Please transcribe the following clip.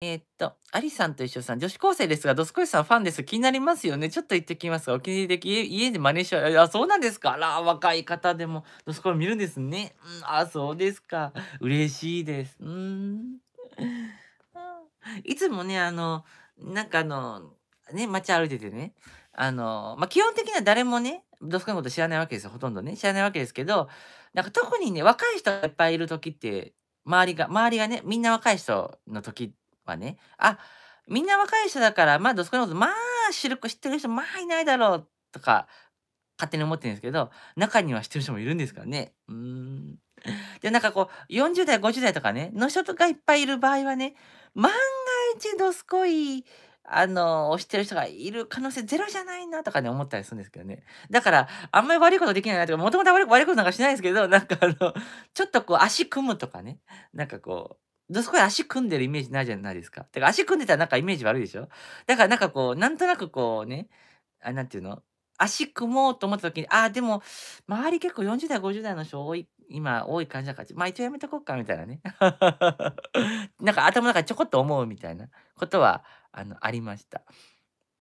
えー、っと、アリさんと一緒さん、女子高生ですが、ドスコイさんファンです。気になりますよね。ちょっと行ってきますが、お気に入りで家家で真似しよう。あ、そうなんですか。あら、若い方でもドスコイ見るんですね。うん、あ、そうですか。嬉しいです。うん。いつもね、あの、なんかあの、ね、街歩いててね、あの、まあ、基本的には誰もね、ドスコイのこと知らないわけですよ。ほとんどね、知らないわけですけど、なんか特にね、若い人がいっぱいいる時って、周りが、周りがね、みんな若い人の時って、はね、あ、みんな若い人だから、まあ、どすこいのこと、まあ、知る、知ってる人、まあ、いないだろう、とか、勝手に思ってるんですけど、中には知ってる人もいるんですからね。うん。で、なんかこう、40代、50代とかね、の人がいっぱいいる場合はね、万が一どすこい、あの、推してる人がいる可能性ゼロじゃないなとかね、思ったりするんですけどね。だから、あんまり悪いことできないなとか、もともと悪いことなんかしないですけど、なんかあの、ちょっとこう、足組むとかね、なんかこう、こ足組んでるイメージないじゃないですか。てか足組んでたらなんかイメージ悪いでしょだからなんかこう、なんとなくこうね、あなんていうの足組もうと思った時に、ああ、でも、周り結構40代、50代の人多い、今多い感じだから、まあ一応やめとこうか、みたいなね。なんか頭の中ちょこっと思うみたいなことは、あの、ありました。